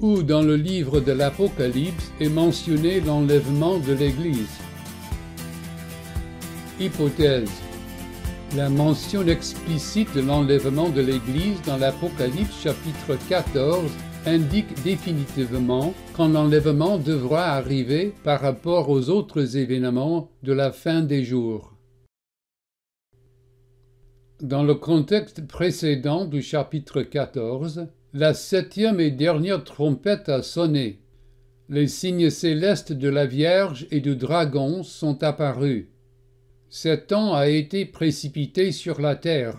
où dans le livre de l'Apocalypse est mentionné l'enlèvement de l'Église. Hypothèse. La mention explicite de l'enlèvement de l'Église dans l'Apocalypse chapitre 14 indique définitivement quand l'enlèvement devra arriver par rapport aux autres événements de la fin des jours. Dans le contexte précédent du chapitre 14, la septième et dernière trompette a sonné. Les signes célestes de la Vierge et du dragon sont apparus. Satan a été précipité sur la terre.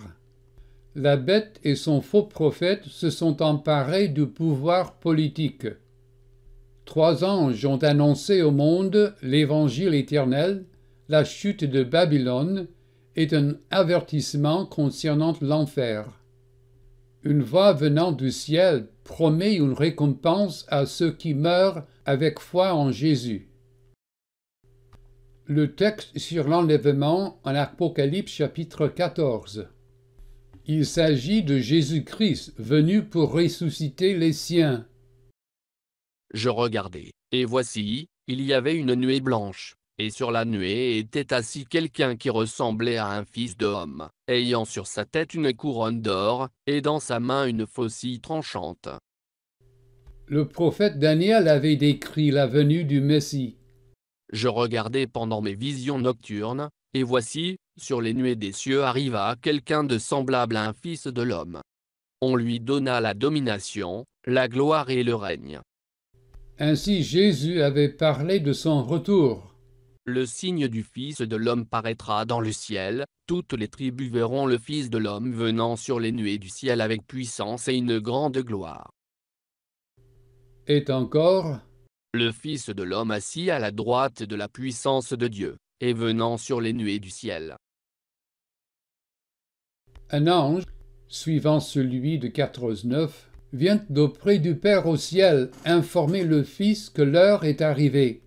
La bête et son faux prophète se sont emparés du pouvoir politique. Trois anges ont annoncé au monde l'évangile éternel, la chute de Babylone, est un avertissement concernant l'enfer. Une voix venant du ciel promet une récompense à ceux qui meurent avec foi en Jésus. Le texte sur l'enlèvement en Apocalypse chapitre 14. Il s'agit de Jésus-Christ venu pour ressusciter les siens. Je regardais, et voici, il y avait une nuée blanche, et sur la nuée était assis quelqu'un qui ressemblait à un fils d'homme, ayant sur sa tête une couronne d'or, et dans sa main une faucille tranchante. Le prophète Daniel avait décrit la venue du Messie. Je regardais pendant mes visions nocturnes, et voici, sur les nuées des cieux arriva quelqu'un de semblable à un fils de l'homme. On lui donna la domination, la gloire et le règne. Ainsi Jésus avait parlé de son retour le signe du Fils de l'homme paraîtra dans le ciel, toutes les tribus verront le Fils de l'homme venant sur les nuées du ciel avec puissance et une grande gloire. Et encore Le Fils de l'homme assis à la droite de la puissance de Dieu, et venant sur les nuées du ciel. Un ange, suivant celui de 14.9, vient d'auprès du Père au ciel informer le Fils que l'heure est arrivée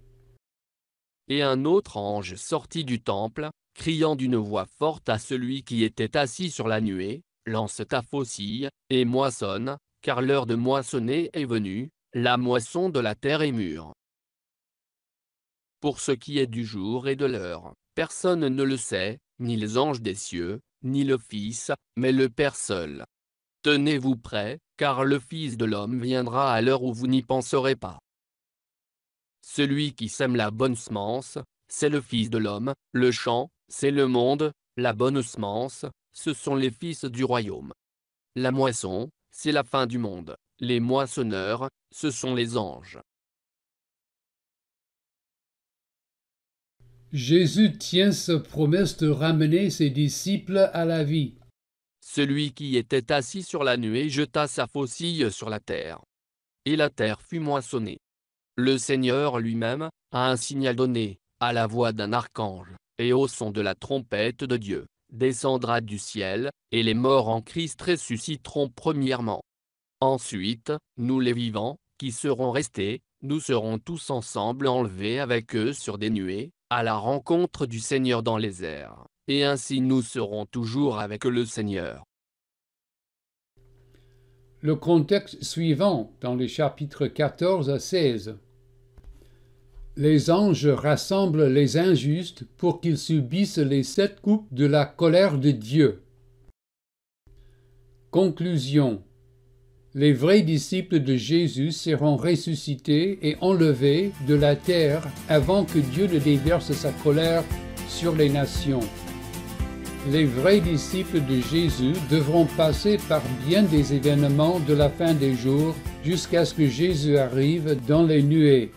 et un autre ange sortit du temple, criant d'une voix forte à celui qui était assis sur la nuée, Lance ta faucille, et moissonne, car l'heure de moissonner est venue, la moisson de la terre est mûre. Pour ce qui est du jour et de l'heure, personne ne le sait, ni les anges des cieux, ni le Fils, mais le Père seul. Tenez-vous prêts, car le Fils de l'homme viendra à l'heure où vous n'y penserez pas. Celui qui sème la bonne semence, c'est le Fils de l'homme, le champ, c'est le monde, la bonne semence, ce sont les fils du royaume. La moisson, c'est la fin du monde, les moissonneurs, ce sont les anges. Jésus tient sa promesse de ramener ses disciples à la vie. Celui qui était assis sur la nuée jeta sa faucille sur la terre. Et la terre fut moissonnée. Le Seigneur lui-même, a un signal donné, à la voix d'un archange, et au son de la trompette de Dieu, descendra du ciel, et les morts en Christ ressusciteront premièrement. Ensuite, nous les vivants, qui serons restés, nous serons tous ensemble enlevés avec eux sur des nuées, à la rencontre du Seigneur dans les airs, et ainsi nous serons toujours avec le Seigneur le contexte suivant dans les chapitres 14 à 16. Les anges rassemblent les injustes pour qu'ils subissent les sept coupes de la colère de Dieu. Conclusion. Les vrais disciples de Jésus seront ressuscités et enlevés de la terre avant que Dieu ne déverse sa colère sur les nations les vrais disciples de Jésus devront passer par bien des événements de la fin des jours jusqu'à ce que Jésus arrive dans les nuées.